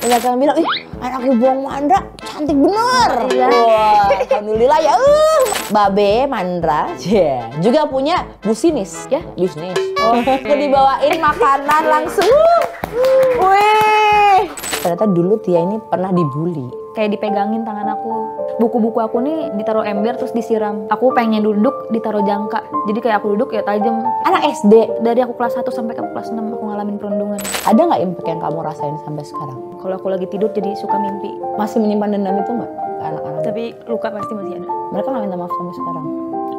banyak yang bilang, ih anak ibu Mandra cantik bener. Iya. Wah, alhamdulillah ya. Uh. Babe Mandra yeah. juga punya businis ya, bisnis. Oh, dibawain makanan langsung. Wih. Ternyata dulu Tia ini pernah dibully kayak dipegangin tangan aku buku-buku aku nih ditaruh ember terus disiram aku pengen duduk ditaruh jangka jadi kayak aku duduk ya tajam anak SD dari aku kelas 1 sampai ke kelas 6 aku ngalamin perundungan ada nggak impact yang kamu rasain sampai sekarang kalau aku lagi tidur jadi suka mimpi masih menyimpan dendam itu nggak anak-anak tapi luka pasti masih ada mereka nggak minta maaf sampai sekarang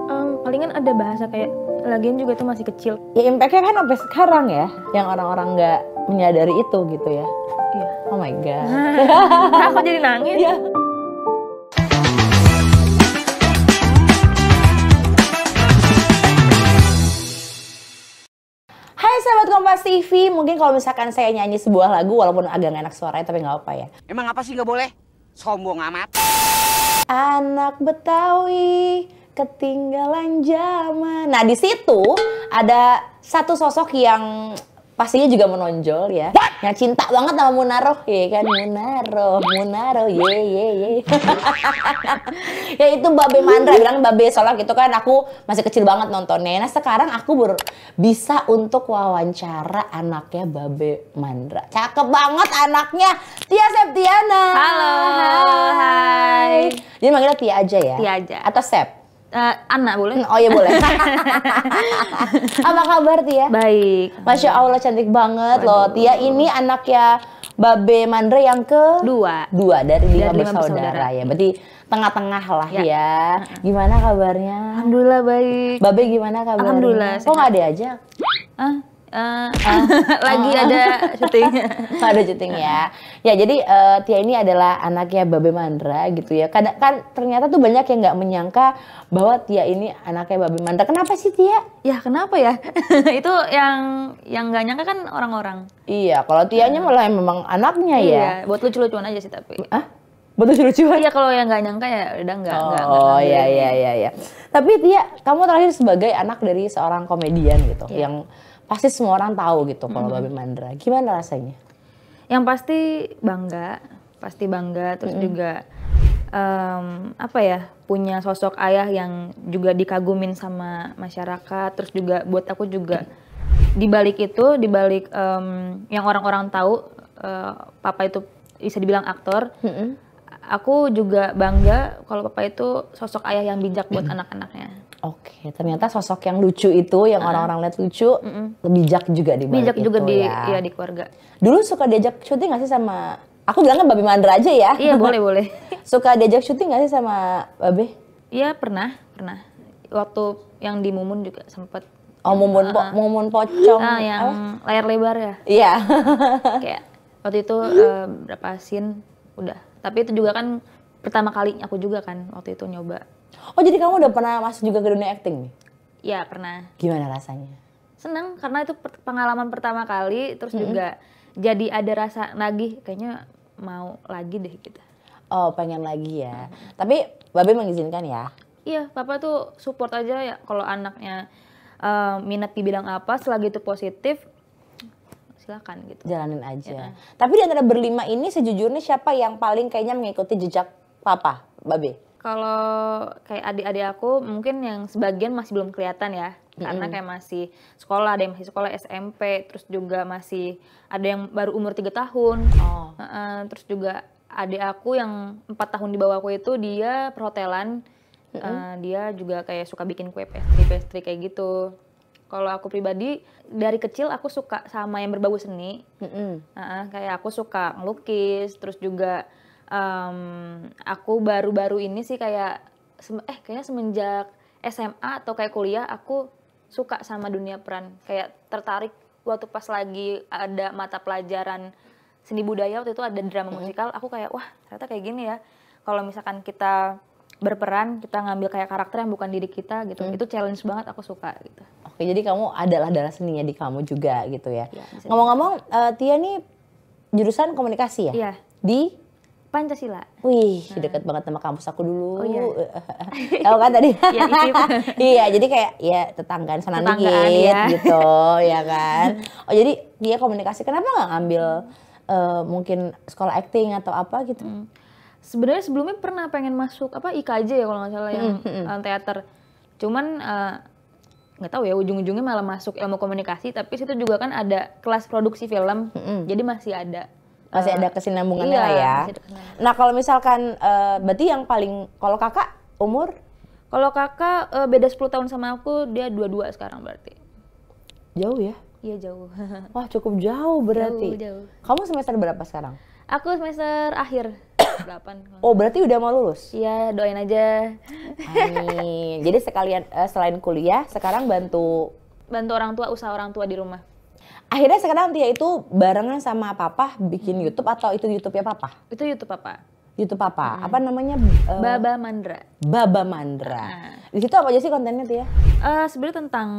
um, palingan ada bahasa kayak lagian juga itu masih kecil ya impactnya kan sampai sekarang ya yang orang-orang nggak menyadari itu gitu ya Oh my god. Aku jadi nangis. Yeah. Hai sahabat Kompas TV, mungkin kalau misalkan saya nyanyi sebuah lagu walaupun agak enak suaranya tapi nggak apa ya. Emang apa sih nggak boleh? Sombong amat. Anak Betawi ketinggalan zaman. Nah di situ ada satu sosok yang pastinya juga menonjol ya. What? Yang cinta banget sama Munaro, ya kan Munaro, Munaro, ye ye ye. ya itu Babe Mandra bilang Babe Solak gitu kan aku masih kecil banget nontonnya. Nah sekarang aku baru bisa untuk wawancara anaknya Babe Mandra. Cakep banget anaknya Tia Septiana. Halo, halo, hai. Jadi manggilnya Tia aja ya. Tia aja. Atau Sep. Uh, Anna boleh? Hmm, oh iya boleh. Apa kabar Tia? Baik. Masya Allah cantik banget Waduh. loh. Tia ini anaknya Babe Mandre yang ke dua. Dua dari lima, dari lima bersaudara. bersaudara ya. Berarti tengah-tengah lah ya. ya. Gimana kabarnya? Alhamdulillah baik. Babe gimana kabarnya? Alhamdulillah. Kok nggak ada aja? Ah, Uh, uh, lagi oh. ada syuting. ada syuting ya. Ya jadi uh, Tia ini adalah anaknya Babe Mandra gitu ya. Kadang kan ternyata tuh banyak yang nggak menyangka bahwa Tia ini anaknya Babe Mandra. Kenapa sih Tia? Ya kenapa ya? Itu yang yang nggak nyangka kan orang-orang. Iya, kalau Tia uh. Ah. malah memang anaknya ya. iya, ya. buat lucu-lucuan aja sih tapi. Ah? Buat lucu-lucuan? Iya, kalau yang nggak nyangka ya udah nggak. Oh, gak, oh iya, iya, iya, iya. Tapi Tia, kamu terakhir sebagai anak dari seorang komedian gitu. Yeah. Yang pasti semua orang tahu gitu kalau mm -hmm. babi Mandra. Gimana rasanya? Yang pasti bangga, pasti bangga terus mm -hmm. juga um, apa ya punya sosok ayah yang juga dikagumin sama masyarakat terus juga buat aku juga di balik itu di balik um, yang orang-orang tahu uh, papa itu bisa dibilang aktor mm -hmm. aku juga bangga kalau papa itu sosok ayah yang bijak buat anak-anaknya Oke, okay. ternyata sosok yang lucu itu, yang orang-orang uh -huh. lihat lucu, lebih -mm. bijak juga di bijak itu juga di ya. Iya, di keluarga. Dulu suka diajak syuting nggak sih sama? Aku bilangnya babi mandra aja ya. Iya boleh boleh. suka diajak syuting nggak sih sama babe? Iya pernah pernah. Waktu yang di Mumun juga sempet. Oh Mumun po Mumun pocong. Ah yang oh. layar lebar ya. Iya. Kayak waktu itu uh, berapa scene udah. Tapi itu juga kan pertama kali aku juga kan waktu itu nyoba Oh jadi kamu udah pernah masuk juga ke dunia acting nih? Iya pernah. Gimana rasanya? Seneng karena itu pengalaman pertama kali terus mm -hmm. juga jadi ada rasa nagih kayaknya mau lagi deh kita. Gitu. Oh pengen lagi ya. Mm -hmm. Tapi babe mengizinkan ya? Iya papa tuh support aja ya kalau anaknya uh, minat bidang apa selagi itu positif silakan gitu. Jalanin aja. Ya. Tapi di antara berlima ini sejujurnya siapa yang paling kayaknya mengikuti jejak papa, babe? kalau kayak adik-adik aku mungkin yang sebagian masih belum kelihatan ya mm-hmm. karena kayak masih sekolah ada yang masih sekolah SMP terus juga masih ada yang baru umur tiga tahun oh. uh, terus juga adik aku yang empat tahun di bawah aku itu dia perhotelan mm-hmm. uh, dia juga kayak suka bikin kue pastry pastry kayak gitu kalau aku pribadi dari kecil aku suka sama yang berbau seni mm -hmm. uh, kayak aku suka melukis terus juga um, aku baru-baru ini sih kayak eh kayaknya semenjak SMA atau kayak kuliah aku suka sama dunia peran kayak tertarik waktu pas lagi ada mata pelajaran seni budaya waktu itu ada drama musikal aku kayak wah ternyata kayak gini ya kalau misalkan kita berperan kita ngambil kayak karakter yang bukan diri kita gitu hmm. itu challenge banget aku suka gitu oke jadi kamu adalah darah seninya di kamu juga gitu ya iya, ngomong-ngomong uh, Tia nih jurusan komunikasi ya, ya. di Pancasila. Wih, nah. dekat banget sama kampus aku dulu. Oh, iya. Tahu kan tadi? ya, iya, jadi kayak ya tetanggaan sana tetanggaan, ya. gitu, ya kan. Oh, jadi dia komunikasi. Kenapa nggak ngambil uh, mungkin sekolah acting atau apa gitu? Hmm. Sebenarnya sebelumnya pernah pengen masuk apa IKJ ya kalau nggak salah yang hmm, hmm, hmm. eh, teater. Cuman eh, nggak uh, tahu ya ujung-ujungnya malah masuk ilmu komunikasi, tapi situ juga kan ada kelas produksi film. Jadi masih ada masih uh, ada kesinambungannya iya, lah ya. Nah kalau misalkan uh, berarti yang paling kalau kakak umur? Kalau kakak uh, beda 10 tahun sama aku dia dua 22 sekarang berarti. Jauh ya? Iya jauh. Wah cukup jauh berarti. Jauh, jauh. Kamu semester berapa sekarang? Aku semester akhir. 8. Oh, berarti udah mau lulus? Iya, doain aja. Amin. Jadi sekalian uh, selain kuliah, sekarang bantu bantu orang tua, usaha orang tua di rumah akhirnya sekarang Tia itu barengan sama Papa bikin hmm. YouTube atau itu YouTube ya Papa? Itu YouTube Papa. YouTube Papa. Hmm. Apa namanya? Uh, Baba Mandra. Baba Mandra. Nah. Di situ apa aja sih kontennya Tia? Uh, Sebenarnya tentang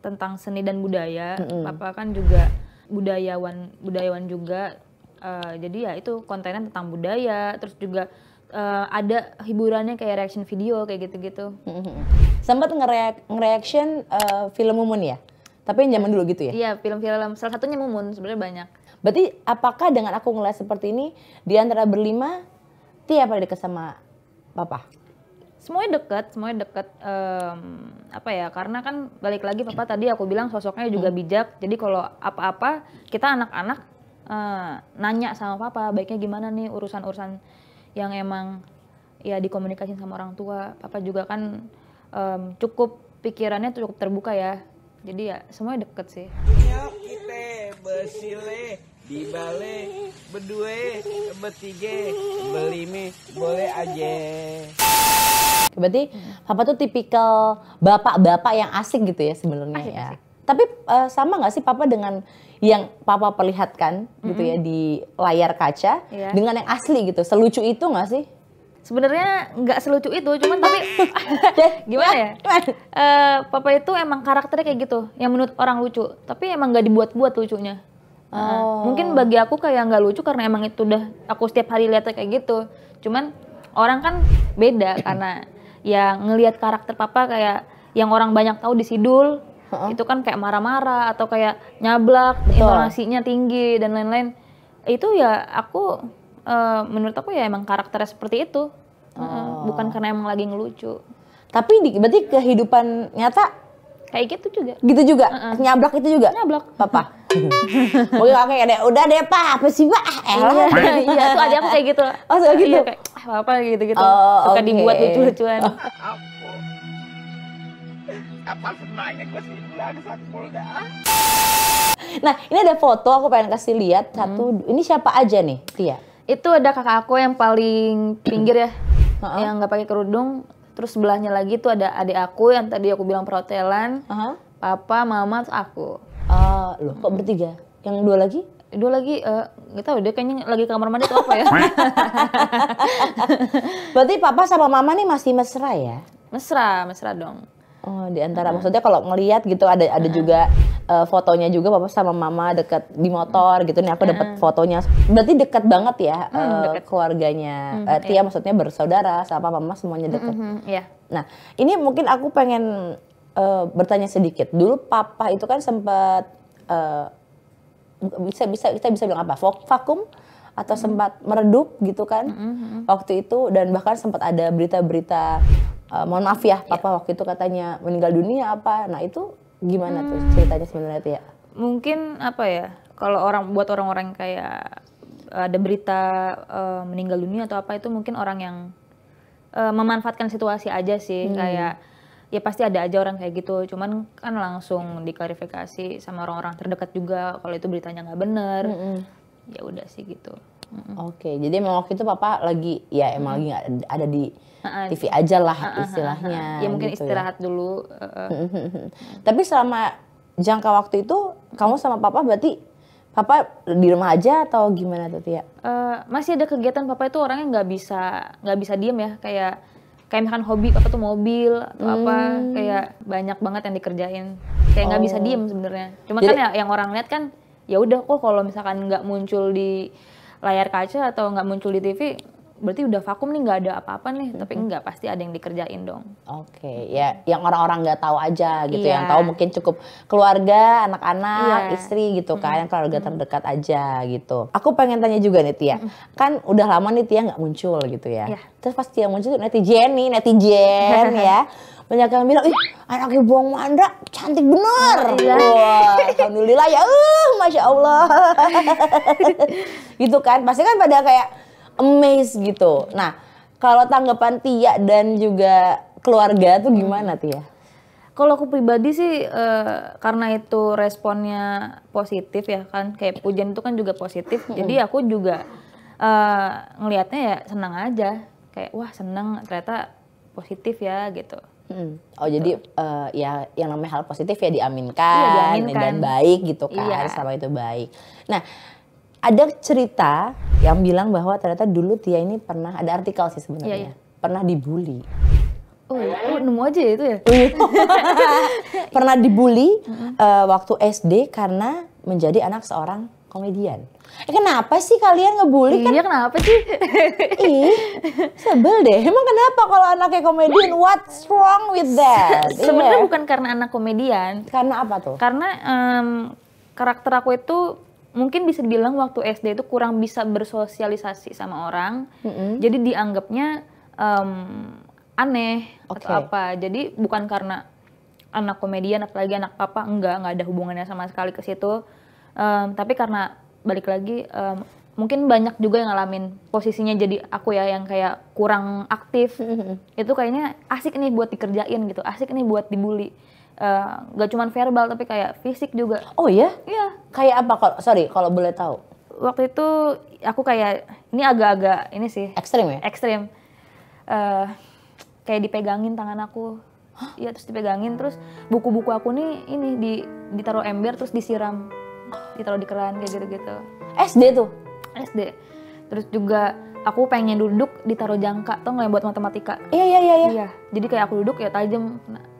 tentang seni dan budaya. -hmm. Papa kan juga budayawan budayawan juga. Uh, jadi ya itu kontennya tentang budaya. Terus juga uh, ada hiburannya kayak reaction video kayak gitu-gitu. -hmm. Sempat nge-reaction uh, film Mumun ya? Tapi yang zaman dulu gitu ya? Iya, film-film salah satunya Mumun sebenarnya banyak. Berarti apakah dengan aku ngeliat seperti ini di antara berlima tiap ada dekat sama papa? Semuanya dekat, semuanya dekat. Um, apa ya? Karena kan balik lagi papa tadi aku bilang sosoknya juga hmm. bijak. Jadi kalau apa-apa kita anak-anak uh, nanya sama papa baiknya gimana nih urusan-urusan yang emang ya dikomunikasikan sama orang tua. Papa juga kan um, cukup pikirannya cukup terbuka ya jadi ya semuanya deket sih iya, kita bersile di bale berdua bertiga mie boleh aja berarti papa tuh tipikal bapak-bapak yang asik gitu ya sebenarnya ya tapi uh, sama nggak sih papa dengan yang papa perlihatkan mm -hmm. gitu ya di layar kaca yeah. dengan yang asli gitu selucu itu nggak sih sebenarnya nggak selucu itu cuman tapi ya, gimana ya e, papa itu emang karakternya kayak gitu yang menurut orang lucu tapi emang nggak dibuat-buat lucunya eh, oh. mungkin bagi aku kayak nggak lucu karena emang itu udah aku setiap hari lihatnya kayak gitu cuman orang kan beda karena ya ngelihat karakter papa kayak yang orang banyak tahu di sidul uh itu kan kayak marah-marah atau kayak nyablak Betul. intonasinya tinggi dan lain-lain itu ya aku uh, menurut aku ya emang karakternya seperti itu. Eh, oh. bukan karena emang lagi ngelucu. Tapi di, berarti kehidupan nyata kayak gitu juga. Gitu juga. Uh-uh. Nyablak itu juga. Nyablak. Papa. Oke oke deh, udah deh Pak, apa sih Pak? Eh, iya, iya, tuh ada aku kayak gitu. Oh, suka gitu. Iya, kayak ah, apa gitu-gitu. Oh, suka okay. dibuat lucu-lucuan. Oh. Nah, ini ada foto aku pengen kasih lihat satu. Hmm. Ini siapa aja nih, Tia? itu ada kakak aku yang paling pinggir ya uh-huh. yang nggak pakai kerudung terus sebelahnya lagi tuh ada adik aku yang tadi aku bilang perhotelan uh-huh. papa mama terus aku uh, ah, loh kok bertiga yang dua lagi dua lagi uh, eh, gak tahu dia kayaknya lagi kamar mandi atau apa ya berarti papa sama mama nih masih mesra ya mesra mesra dong Oh, di antara hmm. maksudnya kalau ngelihat gitu ada ada hmm. juga uh, fotonya juga papa sama mama deket di motor gitu nih aku dapat hmm. Iya. fotonya. Berarti deket banget ya hmm, uh, deket. keluarganya. Hmm, uh, Tia iya. Ya, maksudnya bersaudara sama mama semuanya dekat. Hmm, hmm Nah, ini mungkin aku pengen uh, bertanya sedikit. Dulu papa itu kan sempat uh, bisa bisa kita bisa bilang apa? Vakum atau hmm. sempat meredup gitu kan. Hmm, hmm. Waktu itu dan bahkan sempat ada berita-berita uh, mohon maaf ya iya. papa ya. waktu itu katanya meninggal dunia apa nah itu gimana hmm. tuh ceritanya sebenarnya ya mungkin apa ya kalau orang buat orang-orang kayak ada berita uh, meninggal dunia atau apa itu mungkin orang yang uh, memanfaatkan situasi aja sih hmm. kayak ya pasti ada aja orang kayak gitu cuman kan langsung diklarifikasi sama orang-orang terdekat juga kalau itu beritanya nggak bener -hmm. ya udah sih gitu -hmm. oke okay, jadi memang waktu itu papa lagi ya emang mm -hmm. lagi ada di TV aja lah uh, uh, istilahnya. Uh, uh, uh. Ya mungkin gitu ya. istirahat ya. dulu. Uh, uh. Tapi selama jangka waktu itu kamu sama papa berarti papa di rumah aja atau gimana tuh ya? Uh, masih ada kegiatan papa itu orangnya nggak bisa nggak bisa diem ya kayak kayak misalkan hobi apa tuh mobil atau hmm. apa kayak banyak banget yang dikerjain kayak nggak oh. bisa diem sebenarnya. Cuma Jadi, kan ya, yang orang lihat kan ya udah kok kalau misalkan nggak muncul di layar kaca atau nggak muncul di TV berarti udah vakum nih nggak ada apa-apa nih, -hmm. tapi nggak pasti ada yang dikerjain dong. Oke, okay. ya yang orang-orang nggak -orang tahu aja gitu, yeah. yang iya. tahu mungkin cukup keluarga, anak-anak, yeah. istri gitu kan, yang keluarga terdekat aja gitu. Aku pengen tanya juga nih Tia, -hmm. kan udah lama nih Tia nggak muncul gitu ya. Yeah. Terus pasti yang muncul netizen nih, netizen ya banyak yang bilang, ih anaknya buang Mandra cantik bener. Oh, iya. Wah, alhamdulillah ya, uh, masya Allah. gitu kan, pasti kan pada kayak amazed gitu. Nah, kalau tanggapan Tia dan juga keluarga tuh hmm. gimana Tia? Kalau aku pribadi sih e, karena itu responnya positif ya kan kayak pujian itu kan juga positif. Hmm. Jadi aku juga e, ngelihatnya ya senang aja kayak wah seneng, ternyata positif ya gitu. Hmm. Oh jadi uh, ya yang namanya hal positif ya iya, diaminkan, iya, diaminkan. dan baik gitu kan iya. selama itu baik. Nah ada cerita yang bilang bahwa ternyata dulu Tia ini pernah ada artikel sih sebenarnya. Yeah, yeah. Pernah dibully. Oh, oh, nemu aja ya itu ya. Iya. pernah dibully uh, waktu SD karena menjadi anak seorang komedian. Eh, kenapa sih kalian ngebully kan? Iya kenapa sih? Ih, sebel deh. Emang kenapa kalau anaknya komedian? What's wrong with that? Se Sebenarnya yeah. bukan karena anak komedian. Karena apa tuh? Karena um, karakter aku itu mungkin bisa dibilang waktu SD itu kurang bisa bersosialisasi sama orang. Mm-hmm. Jadi dianggapnya um, aneh okay. atau apa. Jadi bukan karena anak komedian apalagi anak papa enggak enggak ada hubungannya sama sekali ke situ. Um, tapi karena balik lagi um, mungkin banyak juga yang ngalamin posisinya jadi aku ya yang kayak kurang aktif. Mm-hmm. Itu kayaknya asik nih buat dikerjain gitu. Asik nih buat dibully Eh, nggak uh, gak cuman verbal tapi kayak fisik juga. Oh iya? Iya. Kayak apa kalau sorry kalau boleh tahu? Waktu itu aku kayak ini agak-agak ini sih. Ekstrim ya? Ekstrim. Uh, kayak dipegangin tangan aku. Iya terus dipegangin terus buku-buku aku nih ini di ditaruh ember terus disiram. Ditaruh di keran kayak gitu-gitu. SD tuh? SD. Terus juga aku pengen duduk ditaruh jangka tuh nggak buat matematika. Iya, iya iya iya. Iya. Jadi kayak aku duduk ya tajam. Nah,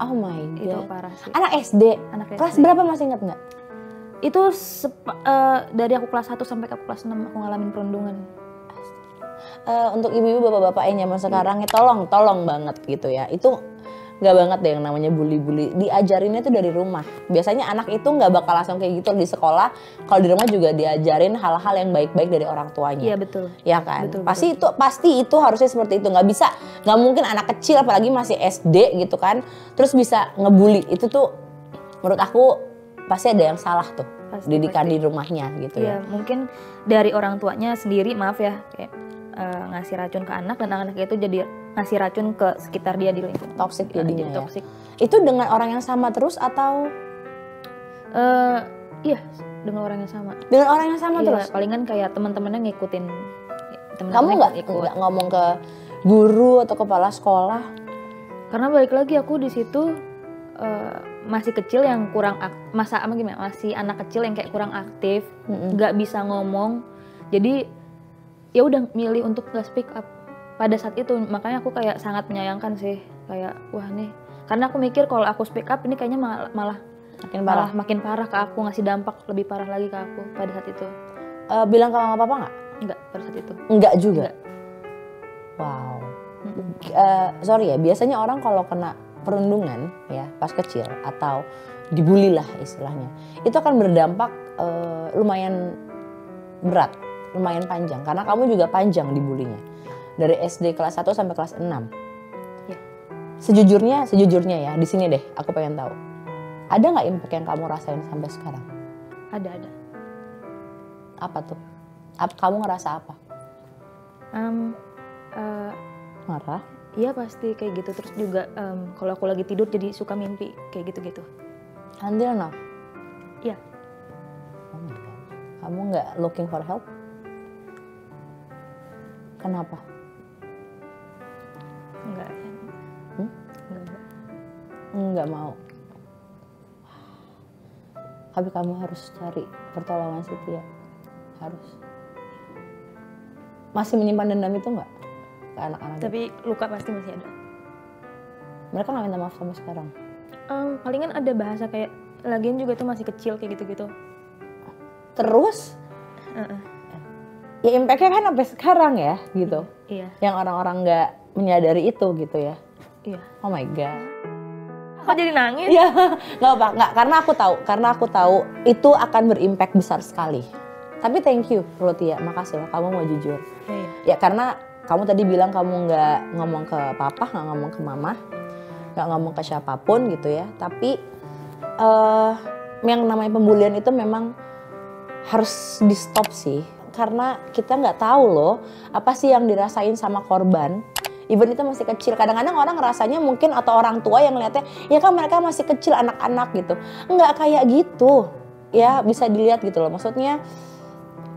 Oh my god. Itu parah sih. Anak SD. Anak SD. Kelas berapa masih ingat nggak? Itu uh, dari aku kelas 1 sampai aku kelas 6 aku ngalamin perundungan. Uh, untuk ibu-ibu bapak-bapak yang zaman sekarang ya tolong tolong banget gitu ya. Itu nggak banget deh yang namanya bully-bully. Diajarinnya tuh dari rumah. Biasanya anak itu nggak bakal langsung kayak gitu di sekolah. Kalau di rumah juga diajarin hal-hal yang baik-baik dari orang tuanya. Iya betul. Ya kan. Betul, pasti itu pasti itu harusnya seperti itu. Nggak bisa, nggak mungkin anak kecil apalagi masih SD gitu kan. Terus bisa ngebully itu tuh menurut aku pasti ada yang salah tuh pasti, didikan pasti. di rumahnya gitu ya, ya. Mungkin dari orang tuanya sendiri maaf ya kayak uh, ngasih racun ke anak dan anak itu jadi ngasih racun ke sekitar dia di lingkungan toksik ya, jadinya ya. Iya. Toxic. Itu dengan orang yang sama terus atau uh, iya dengan orang yang sama. Dengan orang yang sama iya, terus. Palingan kayak teman-temannya ngikutin Temen Kamu nggak ikut. ngomong ke guru atau kepala sekolah? Karena balik lagi aku di situ uh, masih kecil yang kurang masa apa gimana masih anak kecil yang kayak kurang aktif, nggak mm -hmm. bisa ngomong. Jadi ya udah milih untuk nggak speak up pada saat itu makanya aku kayak sangat menyayangkan sih kayak wah nih karena aku mikir kalau aku speak up ini kayaknya malah, malah makin parah malah makin parah ke aku ngasih dampak lebih parah lagi ke aku pada saat itu uh, bilang ke mama papa nggak nggak pada saat itu nggak juga nggak. wow uh, sorry ya biasanya orang kalau kena perundungan ya pas kecil atau dibully lah istilahnya itu akan berdampak uh, lumayan berat lumayan panjang karena kamu juga panjang dibulinya dari SD kelas 1 sampai kelas 6. Ya. Sejujurnya, sejujurnya ya, di sini deh, aku pengen tahu. Ada nggak impact yang kamu rasain sampai sekarang? Ada, ada. Apa tuh? kamu ngerasa apa? Um, uh, Marah? Iya pasti kayak gitu. Terus juga um, kalau aku lagi tidur jadi suka mimpi kayak gitu-gitu. Andil no? Iya. Oh kamu nggak looking for help? Kenapa? Enggak. Hmm? Enggak. Enggak mau. Tapi kamu harus cari pertolongan setia. Ya. Harus. Masih menyimpan dendam itu enggak? Ke anak-anak. Tapi luka pasti masih ada. Mereka nggak minta maaf sama sekarang. Um, palingan ada bahasa kayak lagian juga tuh masih kecil kayak gitu-gitu. Terus? Uh -uh. Ya impactnya kan sampai sekarang ya gitu. Iya. Yang orang-orang nggak menyadari itu gitu ya. Iya. Oh my god. Kok jadi nangis? Iya, nggak apa, nggak karena aku tahu, karena aku tahu itu akan berimpact besar sekali. Tapi thank you, Rutia. makasih loh kamu mau jujur. Iya. Ya karena kamu tadi bilang kamu nggak ngomong ke papa, nggak ngomong ke mama, nggak ngomong ke siapapun gitu ya. Tapi uh, yang namanya pembulian itu memang harus di stop sih, karena kita nggak tahu loh apa sih yang dirasain sama korban even itu masih kecil kadang-kadang orang rasanya mungkin atau orang tua yang lihatnya ya kan mereka masih kecil anak-anak gitu nggak kayak gitu ya bisa dilihat gitu loh maksudnya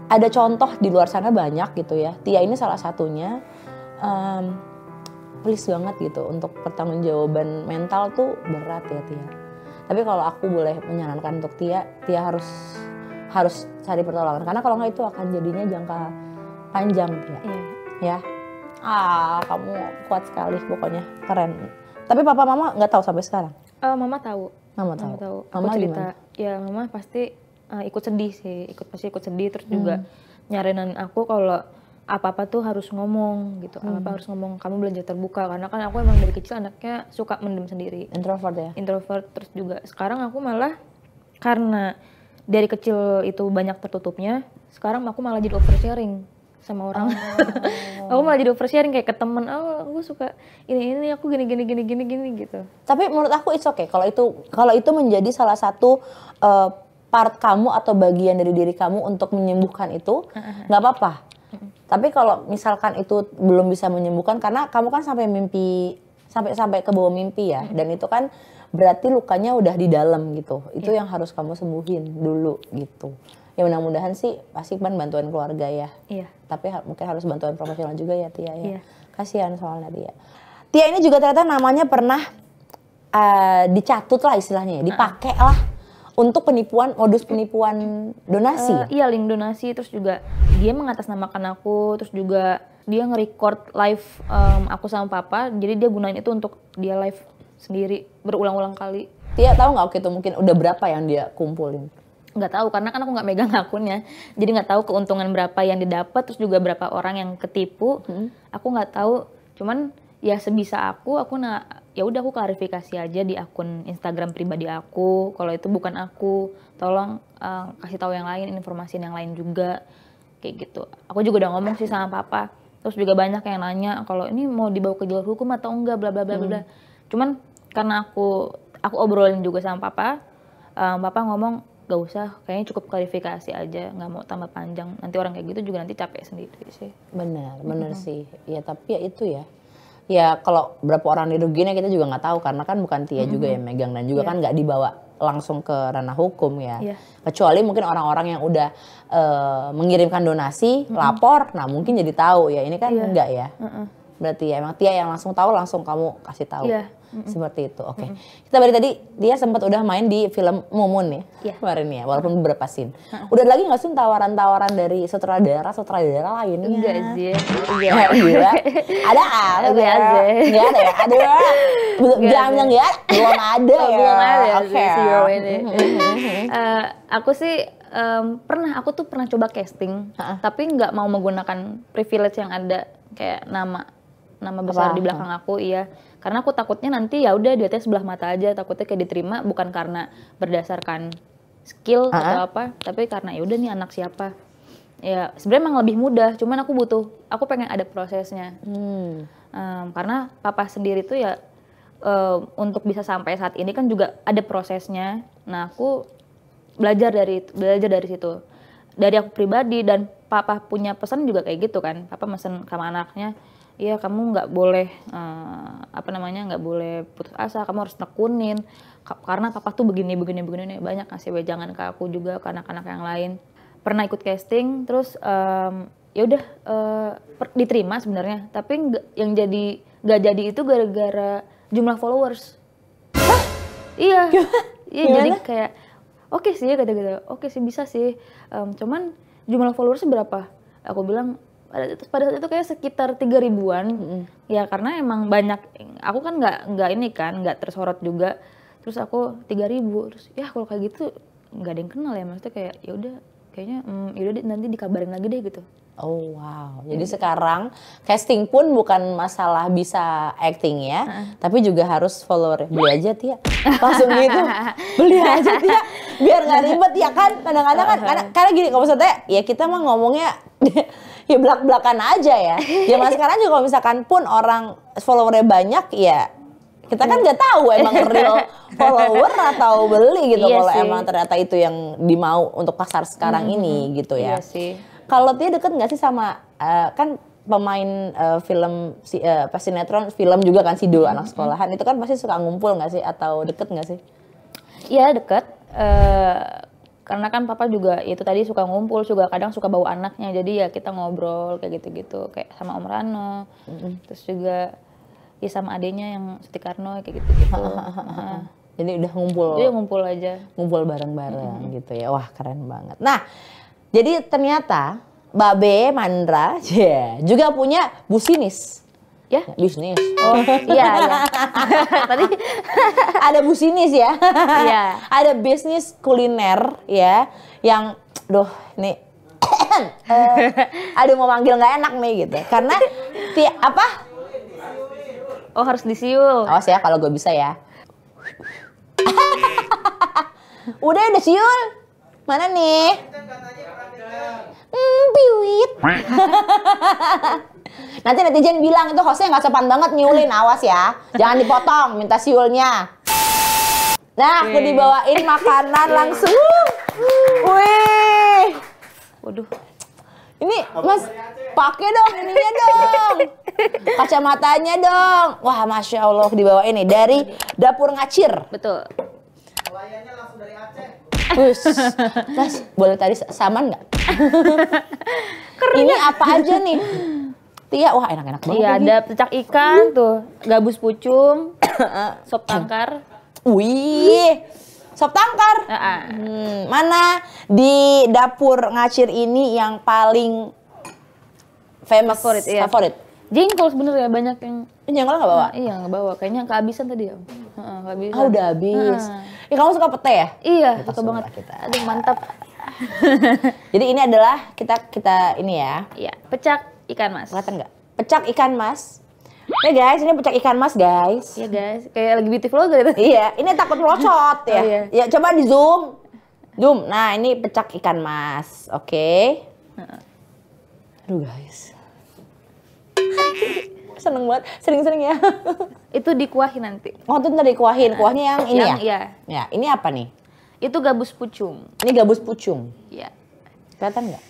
ada contoh di luar sana banyak gitu ya Tia ini salah satunya um, please banget gitu untuk pertanggungjawaban mental tuh berat ya Tia tapi kalau aku boleh menyarankan untuk Tia Tia harus harus cari pertolongan karena kalau nggak itu akan jadinya jangka panjang Tia iya. ya ah kamu kuat sekali pokoknya keren tapi papa mama nggak tahu sampai sekarang uh, mama tahu mama tahu mama tahu mama aku cerita gimana? ya mama pasti uh, ikut sedih sih ikut pasti ikut sedih terus hmm. juga nyarinan aku kalau apa-apa tuh harus ngomong gitu, apa-apa hmm. harus ngomong. Kamu belanja terbuka karena kan aku emang dari kecil anaknya suka mendem sendiri. Introvert ya. Introvert terus juga sekarang aku malah karena dari kecil itu banyak tertutupnya, sekarang aku malah jadi oversharing sama orang. Oh. aku malah jadi oversharing kayak ke temen, oh aku suka ini ini aku gini gini gini gini gini gitu. Tapi menurut aku oke okay kalau itu kalau itu menjadi salah satu uh, part kamu atau bagian dari diri kamu untuk menyembuhkan itu, nggak uh -huh. apa-apa. Uh -huh. Tapi kalau misalkan itu belum bisa menyembuhkan karena kamu kan sampai mimpi sampai sampai ke bawah mimpi ya uh -huh. dan itu kan berarti lukanya udah di dalam gitu. Itu yeah. yang harus kamu sembuhin dulu gitu ya mudah-mudahan sih pasti kan bantuan keluarga ya iya. tapi ha mungkin harus bantuan profesional juga ya Tia ya iya. kasihan soalnya Tia Tia ini juga ternyata namanya pernah uh, dicatut lah istilahnya ya dipakai uh lah untuk penipuan modus penipuan donasi uh, iya link donasi terus juga dia mengatasnamakan aku terus juga dia nge-record live um, aku sama papa jadi dia gunain itu untuk dia live sendiri berulang-ulang kali Tia tahu nggak waktu itu mungkin udah berapa yang dia kumpulin nggak tahu karena kan aku nggak megang akunnya jadi nggak tahu keuntungan berapa yang didapat terus juga berapa orang yang ketipu hmm. aku nggak tahu cuman ya sebisa aku aku nak ya udah aku klarifikasi aja di akun Instagram pribadi aku kalau itu bukan aku tolong uh, kasih tahu yang lain informasi yang lain juga kayak gitu aku juga udah ngomong sih sama papa terus juga banyak yang nanya kalau ini mau dibawa ke jalur hukum atau enggak bla bla bla hmm. cuman karena aku aku obrolin juga sama papa um, papa ngomong gak usah kayaknya cukup klarifikasi aja nggak mau tambah panjang nanti orang kayak gitu juga nanti capek sendiri sih benar benar mm -hmm. sih ya tapi ya itu ya ya kalau berapa orang hidup gini kita juga nggak tahu karena kan bukan Tia mm -hmm. juga yang megang dan juga yeah. kan nggak dibawa langsung ke ranah hukum ya. Yeah. Kecuali mungkin orang-orang yang udah uh, mengirimkan donasi, mm -hmm. lapor, nah mungkin jadi tahu ya. Ini kan yeah. enggak ya. Mm -hmm. Berarti ya emang Tia yang langsung tahu langsung kamu kasih tahu. Yeah mm -mm. seperti itu. Oke, okay. mm -mm. kita dari tadi dia sempat udah main di film Mumun ya yeah. kemarin ya, walaupun beberapa scene. Mm-hmm. Udah lagi nggak sih tawaran-tawaran dari sutradara sutradara lainnya? Enggak sih. Iya. iya. Ada ya? ada. Enggak ada. ya, ada. Belum jam yang oh, ya, belum ada ya. Belum ada. Oke. Mm-hmm, mm-hmm. Eh, aku sih um, pernah aku tuh pernah coba casting, uh -uh. tapi nggak mau menggunakan privilege yang ada kayak nama nama besar Apa? di belakang aku, iya karena aku takutnya nanti ya udah dia sebelah mata aja takutnya kayak diterima bukan karena berdasarkan skill uh-huh. atau apa tapi karena ya udah nih anak siapa ya sebenarnya emang lebih mudah cuman aku butuh aku pengen ada prosesnya hmm. um, karena papa sendiri tuh ya um, untuk bisa sampai saat ini kan juga ada prosesnya nah aku belajar dari belajar dari situ dari aku pribadi dan papa punya pesan juga kayak gitu kan papa pesan sama anaknya Iya, kamu nggak boleh uh, apa namanya nggak boleh putus asa kamu harus tekunin karena papa tuh begini begini begini nih banyak ngasih wejangan ke aku juga ke anak-anak yang lain pernah ikut casting terus um, ya udah uh, diterima sebenarnya tapi yang jadi nggak jadi itu gara-gara jumlah followers Hah? iya iya jadi kayak oke okay sih kata-kata oke okay sih bisa sih um, cuman jumlah followers berapa aku bilang pada itu pada saat itu kayak sekitar tiga ribuan mm. ya karena emang banyak aku kan nggak nggak ini kan nggak tersorot juga terus aku tiga ribu terus ya kalau kayak gitu nggak ada yang kenal ya maksudnya kayak ya udah kayaknya mm, yaudah nanti dikabarin lagi deh gitu Oh wow, mm. jadi sekarang casting pun bukan masalah bisa acting ya, mm. tapi juga harus follower beli aja Tia, langsung gitu beli aja Tia, biar nggak ribet ya kan, kadang-kadang kan, uh-huh. karena, karena gini kalau misalnya ya kita mah ngomongnya ya belak-belakan aja ya. Zaman ya, sekarang juga kalau misalkan pun orang followernya banyak ya kita kan nggak tahu emang real follower atau beli gitu iya kalau emang ternyata itu yang dimau untuk pasar sekarang hmm. ini hmm. gitu ya. Iya sih. Kalau dia deket nggak sih sama uh, kan pemain uh, film si uh, eh, pas sinetron film juga kan si dulu hmm, anak hmm. sekolahan itu kan pasti suka ngumpul nggak sih atau deket nggak sih? Iya deket. Uh, karena kan papa juga itu tadi suka ngumpul juga kadang suka bawa anaknya jadi ya kita ngobrol kayak gitu-gitu kayak sama Om Rano mm-hmm. terus juga ya sama adiknya yang Setikarno kayak gitu-gitu nah. jadi udah ngumpul jadi iya, ngumpul aja ngumpul bareng-bareng mm-hmm. gitu ya wah keren banget nah jadi ternyata Babe Mandra yeah, juga punya businis Ya, bisnis. Oh, iya, iya. Tadi ada businis ya. Iya. ada bisnis kuliner ya yang doh, nih eh, Ada mau manggil nggak enak nih gitu. Karena ti apa? Oh, harus disiul. Oh, Awas ya kalau gue bisa ya. Udah udah siul. Mana nih? Mm, piwit. Nanti netizen bilang itu hostnya nggak sopan banget nyulin, awas ya. Jangan dipotong, minta siulnya. Nah, aku dibawain makanan langsung. Wih. Waduh. Ini Mas pakai dong ininya dong. Kacamatanya dong. Wah, Masya Allah dibawa ini dari dapur ngacir. Betul. Pelayannya langsung dari Aceh. Wih, Mas, boleh tadi saman nggak? Ini apa aja nih? Iya, wah enak-enak banget. Iya, ada pecak ikan hmm. tuh, gabus pucung, sop tangkar. Wih, sop tangkar. Ah, ah. Hmm, mana di dapur ngacir ini yang paling famous favorit? Iya. favorit? Jengkol sebenernya banyak yang eh, Jengkol gak bawa? Nah, iya gak bawa, kayaknya kehabisan tadi ya. Heeh, ah, kehabisan. Oh, udah habis. Nah. Ya, kamu suka pete ya? Iya, kita suka banget. Kita. Aduh, mantap. Jadi ini adalah kita kita ini ya. Iya, pecak ikan mas. Kelihatan nggak? Pecak ikan mas. Ini ya, guys, ini pecak ikan mas guys. Iya guys, kayak lagi beauty vlogger gitu. Iya, ini takut melocot oh, ya. Oh, iya. Ya coba di zoom. Zoom. Nah, ini pecak ikan mas. Oke. Okay. Aduh guys. Seneng banget, sering-sering ya. itu dikuahin nanti. Oh, itu nanti dikuahin. Nah, Kuahnya yang ini yang, ya? Iya. Ya, ini apa nih? Itu gabus pucung. Ini gabus pucung? Iya. Kelihatan nggak?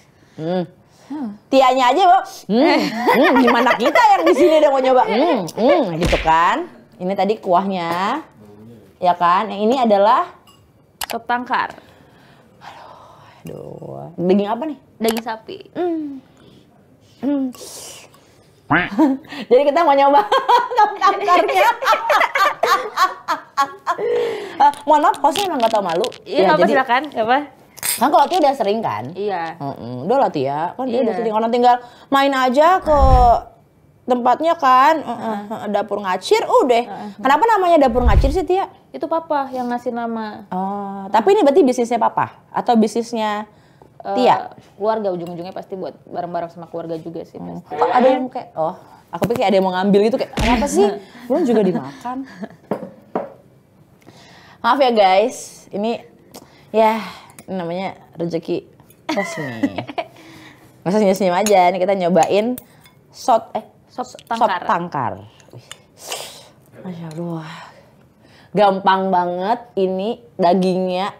Hmm. Hmm. Tianya aja bu, hmm, eh, hmm, gimana kita yang di sini udah mau nyoba, hmm. hmm, hmm, gitu kan? Ini tadi kuahnya, ya kan? Yang ini adalah sop tangkar. Aduh, aduh, daging apa nih? Daging sapi. Hmm. Hmm. Jadi kita mau nyoba tangkarnya. Eh, mohon maaf, hostnya emang gak tau malu. Iya, ya, apa jadi... silakan, apa? Kan kalau Tia udah sering kan? Iya. Mm -mm. Udah lah ya. Kan dia iya. udah sering. Orang tinggal main aja ke tempatnya kan uh, uh, uh, dapur ngacir udah. Uh, uh, Kenapa namanya dapur ngacir sih Tia? Itu papa yang ngasih nama. Oh, uh. tapi ini berarti bisnisnya papa atau bisnisnya uh, Tia? Keluarga ujung-ujungnya pasti buat bareng-bareng sama keluarga juga sih hmm. pasti. Kok ada yang kayak oh, aku pikir ada yang mau ngambil gitu kayak kenapa sih? Belum juga dimakan. Maaf ya guys, ini ya namanya rezeki resmi. Masa senyum-senyum aja. Ini kita nyobain sot eh sot, tangkar. Sot tangkar. Masya Allah. Gampang banget ini dagingnya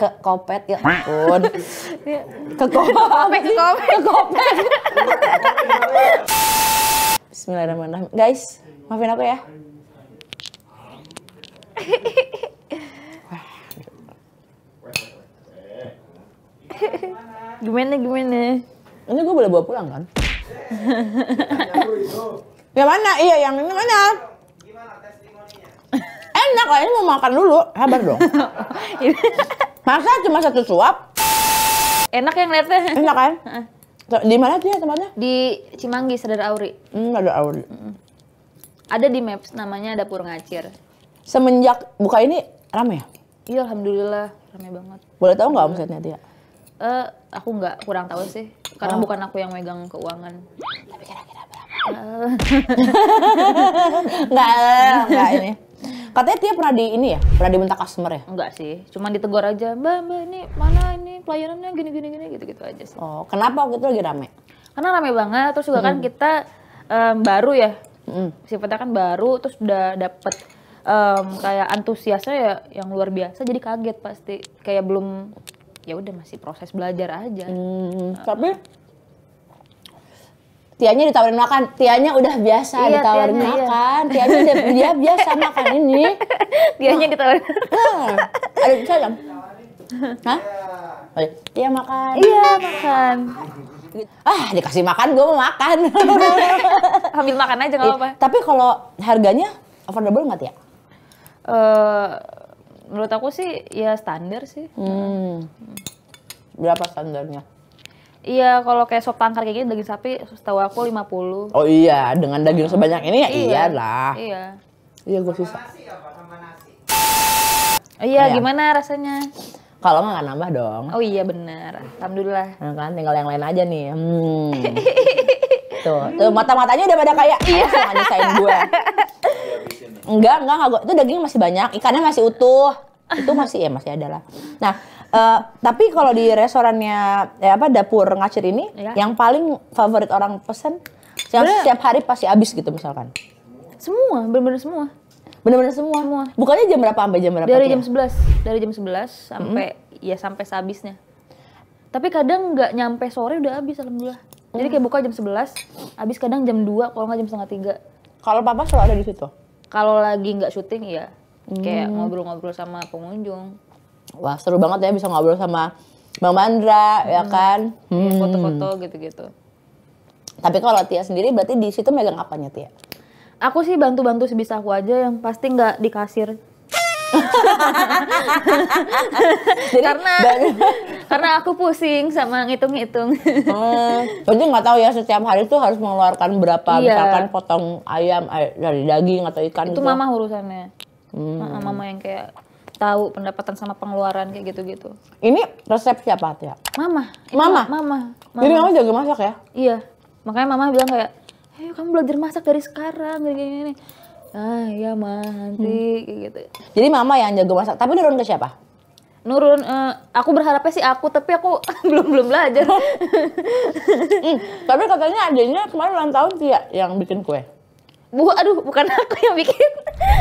ke kopet ya ampun iya. ke kopet ke kopet ke kopet Bismillahirrahmanirrahim guys maafin aku ya gimana gimana? Ini gue boleh bawa pulang kan? yang mana? Iya yang ini mana? Enak lah ini mau makan dulu, sabar dong. Masa cuma satu suap? Enak yang lihatnya. Enak kan? Di mana sih tempatnya? Di Cimanggi, Sadar Auri. Hmm, ada Auri. Ada di Maps namanya Dapur Ngacir. Semenjak buka ini rame ya? Iya, alhamdulillah rame banget. Boleh tahu nggak omsetnya dia? uh, aku nggak kurang tahu sih karena oh. bukan aku yang megang keuangan tapi kira-kira berapa eh. nggak nggak ini katanya dia pernah di ini ya pernah diminta customer ya enggak sih cuma ditegur aja mbak mbak ini mana ini pelayanannya gini gini gini gitu gitu aja sih oh kenapa waktu itu lagi rame karena rame banget terus juga kan hmm. kan kita um, baru ya hmm. sifatnya kan baru terus udah dapet um, kayak antusiasnya ya yang luar biasa jadi kaget pasti kayak belum ya udah masih proses belajar aja. Hmm, uh. Tapi Tianya ditawarin makan, Tianya udah biasa iya, ditawarin tianya, iya. makan, iya. Tianya dia, biasa makan ini. Tianya oh. ditawarin. Nah, ada bisa Hah? Iya makan. Iya makan. Ah dikasih makan, gue mau makan. Ambil makan aja nggak iya, apa-apa. Tapi kalau harganya affordable nggak ya? Uh, menurut aku sih ya standar sih. Hmm. Berapa standarnya? Iya, kalau kayak sop tangkar kayak gini daging sapi setahu aku 50. Oh iya, dengan daging sebanyak ini ya iya. iyalah. Iya. Iya, gue sisa. Nasi iya, iya, gimana rasanya? Kalau nggak nambah dong. Oh iya benar. Alhamdulillah. Nah, kan tinggal yang lain aja nih. Hmm. tuh, tuh mata-matanya udah pada kayak iya. sama gue. Enggak, enggak, enggak. Itu daging masih banyak, ikannya masih utuh. Itu masih ya masih ada lah. Nah, uh, tapi kalau di restorannya ya apa dapur ngacir ini ya. yang paling favorit orang pesen yang bener. setiap hari pasti habis gitu misalkan. Semua, bener-bener semua. Bener-bener semua. semua. Bukannya jam berapa sampai jam berapa? Dari jam ya? Dari jam 11 sampai mm -hmm. ya sampai sehabisnya. Tapi kadang nggak nyampe sore udah habis alhamdulillah. Jadi kayak mm. buka jam 11, habis kadang jam 2, kalau nggak jam setengah 3. Kalau papa selalu ada di situ? kalau lagi nggak syuting ya kayak hmm. ngobrol-ngobrol sama pengunjung. Wah seru banget ya bisa ngobrol sama Bang Mandra ya hmm. ya kan. foto iya, hmm. Foto-foto gitu-gitu. Tapi kalau Tia sendiri berarti di situ megang apanya Tia? Aku sih bantu-bantu sebisa aku aja yang pasti nggak di kasir. Jadi, karena dan, karena aku pusing sama ngitung-ngitung. hmm, berarti nggak tahu ya setiap hari tuh harus mengeluarkan berapa iya. misalkan potong ayam eh, dari daging atau ikan itu Itu mama urusannya. Hmm. Mama, mama yang kayak tahu pendapatan sama pengeluaran kayak gitu-gitu. Ini resep siapa tuh ya? Mama. Mama. Mama. Mama. Jadi mama jago masak ya? Iya. Makanya mama bilang kayak, "Ayo kamu belajar masak dari sekarang." gini-gini ah iya mah nanti hmm. gitu jadi mama yang jago masak tapi nurun ke siapa nurun uh, aku berharapnya sih aku tapi aku belum belum belajar hmm, tapi katanya adanya kemarin ulang tahun ya yang bikin kue Bu, aduh, bukan aku yang bikin.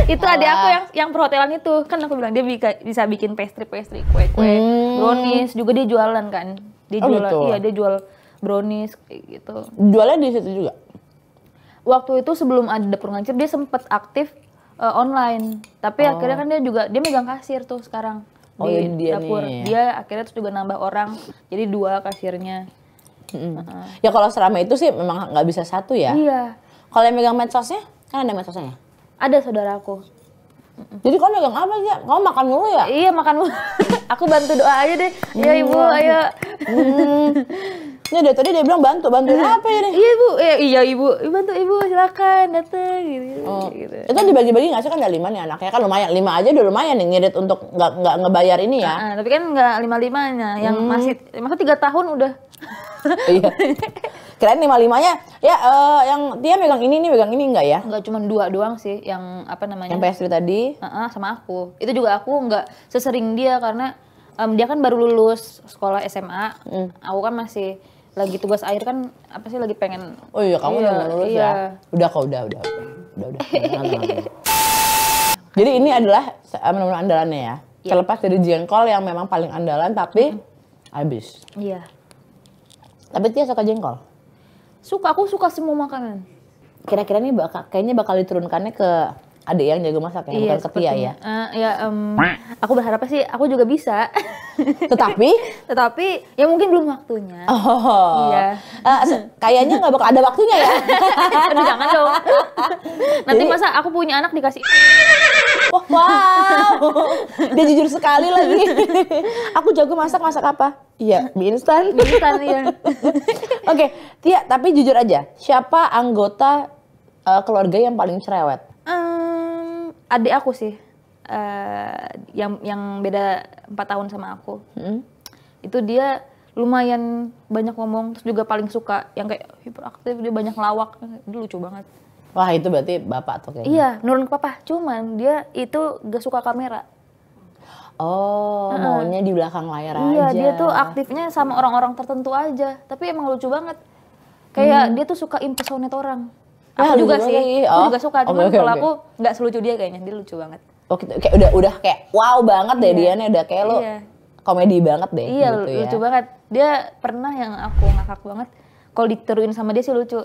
itu ada aku yang yang perhotelan itu. Kan aku bilang dia bisa bikin pastry-pastry, kue-kue, hmm. brownies, juga dia jualan kan. Dia oh, jualan, gitu. iya dia jual brownies gitu. Jualnya di situ juga? waktu itu sebelum ada dapur ngancir dia sempet aktif uh, online. Tapi oh. akhirnya kan dia juga dia megang kasir tuh sekarang oh, di dia dapur. Nih, Dia akhirnya terus juga nambah orang. Jadi dua kasirnya. Mm -hmm. uh -huh. Ya kalau serama itu sih memang nggak bisa satu ya. Iya. Kalau yang megang medsosnya kan ada medsosnya. Ada saudaraku. Jadi kau megang apa sih? Kau makan mulu ya? Iya makan mulu. Aku bantu doa aja deh. Ya ibu, ayo. Mm. Ini dari tadi dia bilang bantu, bantu iya. apa ya nih? Iya ibu, eh, iya, iya ibu, bantu ibu silakan datang gitu, gitu. Oh. gitu. Itu dibagi-bagi nggak sih kan ada lima nih anaknya kan lumayan lima aja udah lumayan nih ngirit untuk nggak nggak ngebayar ini ya. Uh, uh, tapi kan nggak lima limanya, yang hmm. masih maksudnya tiga tahun udah. iya. Kirain lima limanya ya uh, yang dia megang ini nih megang ini enggak ya? Enggak cuma dua doang sih yang apa namanya? Yang pastry tadi. Uh -uh, sama aku. Itu juga aku nggak sesering dia karena um, dia kan baru lulus sekolah SMA. Mm. Aku kan masih lagi tugas akhir kan apa sih lagi pengen oh iya kamu iya, lulus iya. ya udah kok udah udah udah udah jadi ini adalah eh, menu-menu andalannya ya yeah. terlepas dari jengkol yang memang paling andalan tapi mm. habis iya yeah. tapi dia suka jengkol suka aku suka semua makanan kira-kira nih bakal kayaknya bakal diturunkannya ke ada yang jago masak ya, iya, bukan ya. Uh, ya, um, aku berharap sih aku juga bisa. Tetapi, tetapi ya mungkin belum waktunya. Oh, iya. Uh, kayaknya nggak bakal ada waktunya ya. Aduh, jangan dong. Nanti Jadi, masa aku punya anak dikasih. Wah, wow, dia jujur sekali lagi. aku jago masak masak apa? Iya, mie instan. Mie instan ya. Oke, okay, Tia, tapi jujur aja, siapa anggota uh, keluarga yang paling cerewet? adik aku sih uh, yang yang beda empat tahun sama aku hmm. itu dia lumayan banyak ngomong terus juga paling suka yang kayak hiperaktif dia banyak lawak dia lucu banget wah itu berarti bapak atau kayak iya nurun ke papa cuman dia itu gak suka kamera Oh, uh, maunya di belakang layar iya, aja. Iya, dia tuh aktifnya sama orang-orang tertentu aja. Tapi emang lucu banget. Kayak hmm. dia tuh suka impersonate orang aku ya, juga iya, sih oh. aku juga oh, suka cuman okay, kalau okay. aku nggak selucu dia kayaknya dia lucu banget oh gitu. kayak udah udah kayak wow banget deh iya. dia nih ya, udah kayak lo iya. komedi banget deh iya gitu ya. lucu banget dia pernah yang aku ngakak banget kalau diteruin sama dia sih lucu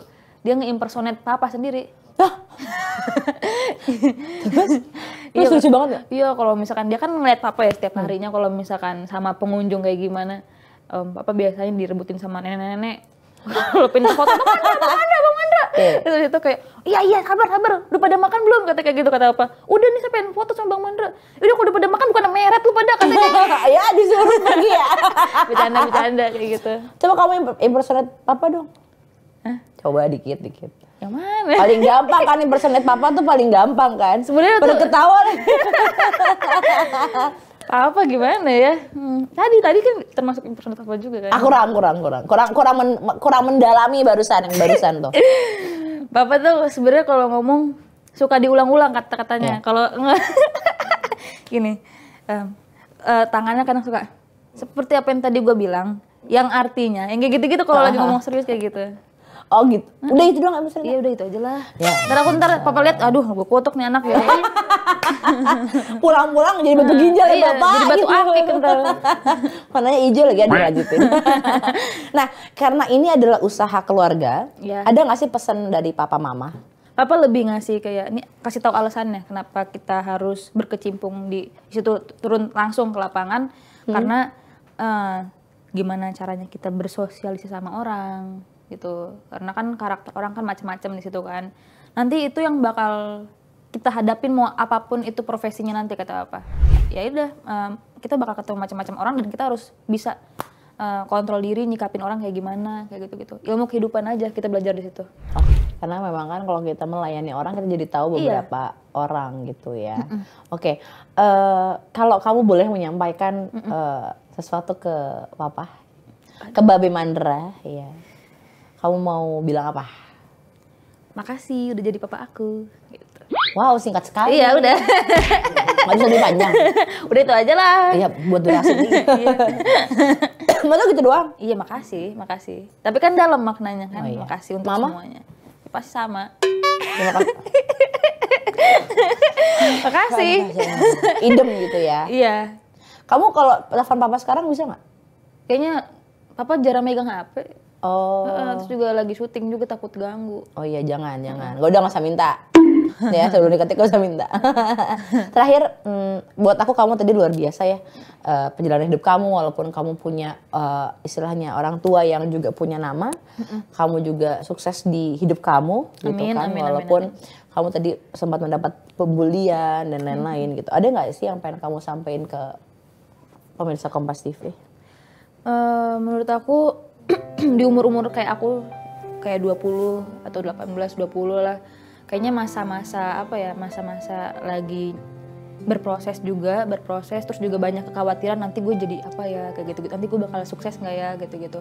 dia ngeimpersonate papa sendiri terus terus lucu banget ya? Iya kalau misalkan dia kan ngeliat papa ya setiap hmm. harinya kalau misalkan sama pengunjung kayak gimana um, papa biasanya direbutin sama nenek-nenek Lepin foto, Bang Andra, Bang Andra, Bang Andra. Yeah. Terus itu kayak, iya iya sabar sabar, udah pada makan belum? Kata kayak gitu, kata apa? Udah nih saya pengen foto sama Bang Andra. Udah aku udah pada makan bukan meret lu pada katanya. ya disuruh pergi ya. bercanda bercanda kayak gitu. Coba kamu impersonate papa dong. Hah? Coba dikit dikit. Yang mana? Paling gampang kan impersonate papa tuh paling gampang kan. Sebenarnya tuh ketawa apa gimana ya hmm. tadi tadi kan termasuk impersonate apa juga kan ah, kurang kurang kurang kurang kurang men, kurang mendalami barusan yang barusan tuh bapak tuh sebenarnya kalau ngomong suka diulang-ulang kata-katanya yeah. kalau gini um, uh, tangannya kadang suka seperti apa yang tadi gue bilang yang artinya yang kayak gitu-gitu kalau lagi ngomong serius kayak gitu oh gitu udah itu doang abis iya udah itu aja lah ya. ntar aku ntar papa lihat aduh gue kotok nih anak ya pulang-pulang jadi batu ginjal ya iya, bapak jadi batu gitu. akik ntar warnanya hijau lagi ada lanjutin nah karena ini adalah usaha keluarga ya. ada nggak sih pesan dari papa mama Papa lebih ngasih kayak ini kasih tahu alasannya kenapa kita harus berkecimpung di situ turun langsung ke lapangan hmm. karena uh, gimana caranya kita bersosialisasi sama orang gitu karena kan karakter orang kan macam-macam di situ kan nanti itu yang bakal kita hadapin mau apapun itu profesinya nanti kata apa ya udah um, kita bakal ketemu macam-macam orang dan kita harus bisa uh, kontrol diri nyikapin orang kayak gimana kayak gitu gitu ilmu kehidupan aja kita belajar di situ oh, karena memang kan kalau kita melayani orang kita jadi tahu iya. beberapa iya. orang gitu ya oke okay. uh, eh, kalau kamu boleh menyampaikan Uh, sesuatu ke papa ke babi mandra ya kamu mau bilang apa? Makasih udah jadi papa aku. Gitu. Wow, singkat sekali. Iya, udah. Gak bisa lebih panjang. udah itu aja lah. Iya, buat durasi nih. Iya. gitu doang? Iya, makasih, makasih. Tapi kan dalam maknanya kan, oh, iya. makasih untuk Mama? semuanya. Ya, pasti sama. Terima kasih. makasih. Idem gitu ya. Iya. Kamu kalau telepon papa sekarang bisa nggak? Kayaknya papa jarang megang HP. Oh. Uh, terus juga lagi syuting juga takut ganggu. Oh iya jangan jangan. Gak udah nggak usah minta. ya sebelum diketik gak usah minta. Terakhir mm, buat aku kamu tadi luar biasa ya uh, eh, perjalanan hidup kamu walaupun kamu punya uh, istilahnya orang tua yang juga punya nama, kamu juga sukses di hidup kamu gitu amin, gitu kan amin, walaupun amin, amin. kamu tadi sempat mendapat pembulian dan lain-lain gitu. Ada nggak sih yang pengen kamu sampaikan ke pemirsa Kompas TV? Uh, eh, menurut aku di umur-umur kayak aku kayak 20 atau 18 20 lah kayaknya masa-masa apa ya masa-masa lagi berproses juga berproses terus juga banyak kekhawatiran nanti gue jadi apa ya kayak gitu, -gitu. nanti gue bakal sukses nggak ya gitu gitu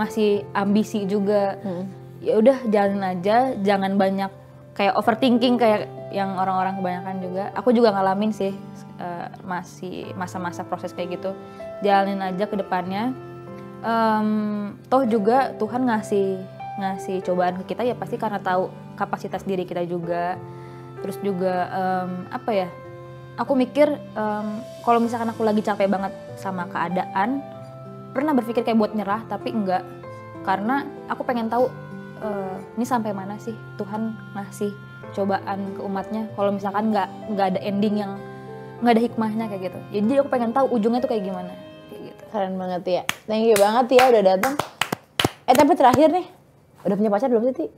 masih ambisi juga hmm. ya udah jalan aja jangan banyak kayak overthinking kayak yang orang-orang kebanyakan juga aku juga ngalamin sih uh, masih masa-masa proses kayak gitu jalanin aja ke depannya um, toh juga Tuhan ngasih ngasih cobaan ke kita ya pasti karena tahu kapasitas diri kita juga terus juga um, apa ya aku mikir um, kalau misalkan aku lagi capek banget sama keadaan pernah berpikir kayak buat nyerah tapi enggak karena aku pengen tahu uh, ini sampai mana sih Tuhan ngasih cobaan ke umatnya kalau misalkan nggak nggak ada ending yang nggak ada hikmahnya kayak gitu jadi aku pengen tahu ujungnya tuh kayak gimana Keren banget ya. Thank you banget ya udah datang. Eh tapi terakhir nih, udah punya pacar belum Titi?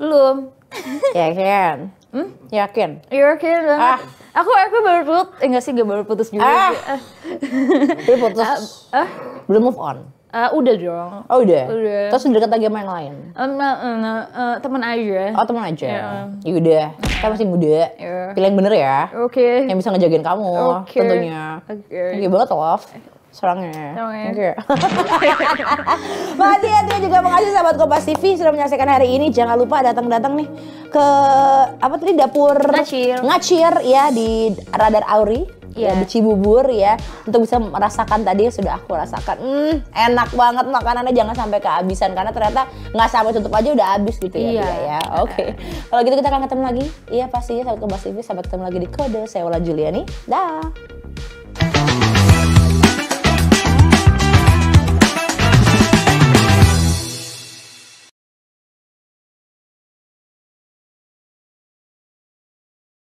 Belum. Yakin? Hmm? Yakin? Yakin banget. Ah. Aku aku baru putus, eh enggak sih gak baru putus juga. Ah. Tapi ah. putus. Ah, ah. Belum move on. Uh, udah dong. Oh udah. Udah. Terus dekat lagi sama yang lain. Um, nah, uh, uh, uh, teman aja. Oh teman aja. Yeah. Ya udah. Kita masih muda. Yeah. Pilih yang bener ya. Oke. Okay. Yang bisa ngejagain kamu. Okay. Tentunya. Oke. Okay. Oke banget love. Serangnya. Serangnya. Oke. Okay. Makasih ya juga makasih sahabat Kompas TV sudah menyaksikan hari ini. Jangan lupa datang-datang nih ke apa tadi dapur ngacir. Ngacir ya di Radar Auri. Yeah. Ya, iya. di Cibubur ya untuk bisa merasakan tadi yang sudah aku rasakan mm, enak banget makanannya jangan sampai kehabisan karena ternyata nggak sampai tutup aja udah habis gitu ya yeah. ya, oke okay. kalau gitu kita akan ketemu lagi iya pastinya sahabat Basifi, sampai ketemu lagi di kode saya Wala Juliani dah